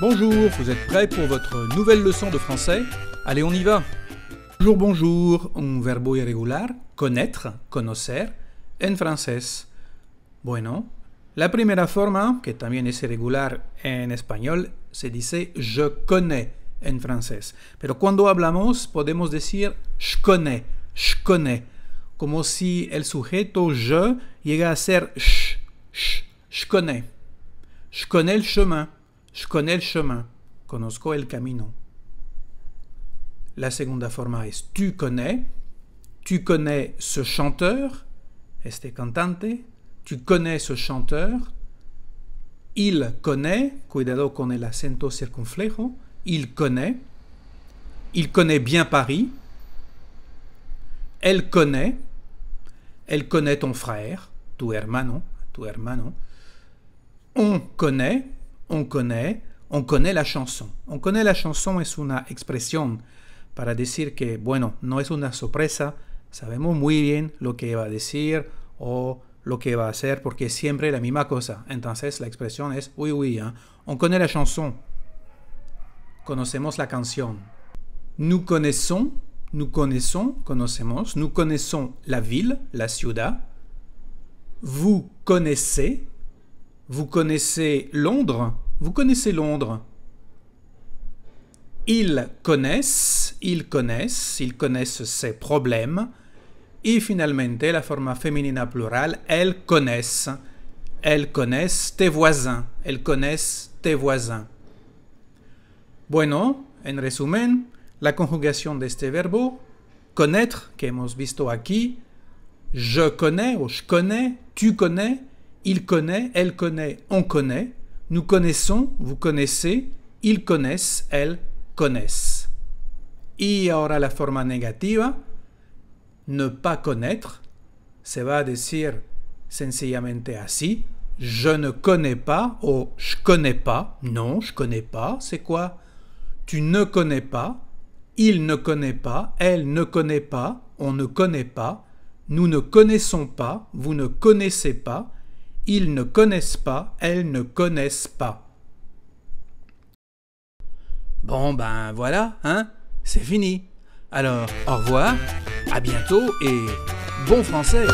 Bonjour, vous êtes prêts pour votre nouvelle leçon de français Allez, on y va Bonjour, bonjour, un verbe irrégulier, connaître, conocer, en français. Bueno, la primera forma, que también es irrégulière en español, se dit « je connais en français. Pero cuando hablamos podemos decir je connais, je connais, comme si el sujeto je llega a ser sh, sh, je connais. Je connais le chemin. Je connais le chemin. Conozco el camino. La seconde forma est tu connais. Tu connais ce chanteur. Este cantante. Tu connais ce chanteur. Il connaît. Cuidado con el acento circunflejo. Il connaît. Il connaît bien Paris. Elle connaît. Elle connaît ton frère. Tu hermano. Tu hermano. On connaît on connaît, on connaît la chanson. On connaît la chanson es una expresión para decir que, bueno, no es una sorpresa, sabemos muy bien lo que va a decir o lo que va a hacer porque es siempre la misma cosa. Entonces la expresión es, oui, oui, hein. on connaît la chanson. Conocemos la canción. Nous connaissons, nous connaissons, conocemos, nous connaissons la ville, la ciudad. Vous connaissez, vous connaissez Londres Vous connaissez Londres Ils connaissent, ils connaissent, ils connaissent ces problèmes. Et finalement, la forme féminine plurale, elles connaissent. Elles connaissent tes voisins. Elles connaissent tes voisins. Bueno, en résumé, la conjugation de este verbo, connaître, que hemos visto aquí, je connais ou je connais, tu connais, il connaît, elle connaît, on connaît. Nous connaissons, vous connaissez. Ils connaissent, elles connaissent. Y aura la forma negativa. Ne pas connaître. Se va dire decir sencillamente así. Je ne connais pas ou je connais pas. Non, je connais pas. C'est quoi Tu ne connais pas. Il ne connaît pas. Elle ne connaît pas. On ne connaît pas. Nous ne connaissons pas. Vous ne connaissez pas. Ils ne connaissent pas, elles ne connaissent pas. Bon ben voilà, hein, c'est fini. Alors, au revoir, à bientôt et bon français.